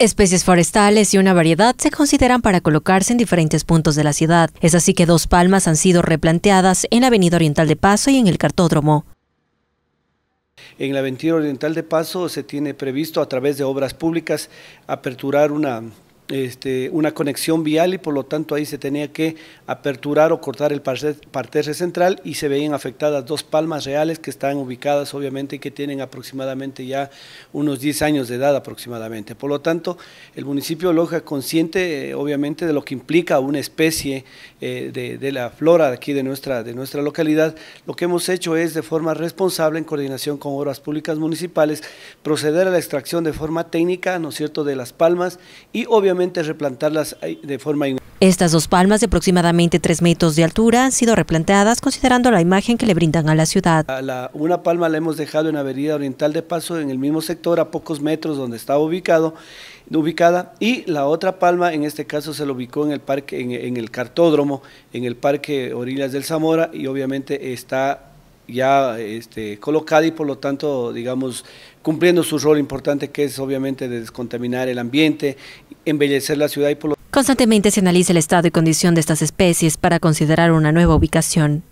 Especies forestales y una variedad se consideran para colocarse en diferentes puntos de la ciudad. Es así que dos palmas han sido replanteadas en la Avenida Oriental de Paso y en el Cartódromo. En la Avenida Oriental de Paso se tiene previsto a través de obras públicas aperturar una este, una conexión vial y por lo tanto ahí se tenía que aperturar o cortar el parterre central y se veían afectadas dos palmas reales que están ubicadas obviamente y que tienen aproximadamente ya unos 10 años de edad aproximadamente. Por lo tanto, el municipio de Loja consciente eh, obviamente de lo que implica una especie eh, de, de, la flora aquí de nuestra, de nuestra localidad, lo que hemos hecho es de forma responsable en coordinación con obras públicas municipales proceder a la extracción de forma técnica, ¿no es cierto?, de las palmas y obviamente replantarlas de forma Estas dos palmas de aproximadamente 3 metros de altura han sido replanteadas considerando la imagen que le brindan a la ciudad. una palma la hemos dejado en Avenida Oriental de Paso, en el mismo sector, a pocos metros donde estaba ubicada, y la otra palma en este caso se la ubicó en el parque, en, el cartódromo, en el parque Orillas del Zamora, y obviamente está ya este, colocada y por lo tanto, digamos, cumpliendo su rol importante que es obviamente de descontaminar el ambiente embellecer la ciudad y Constantemente se analiza el estado y condición de estas especies para considerar una nueva ubicación.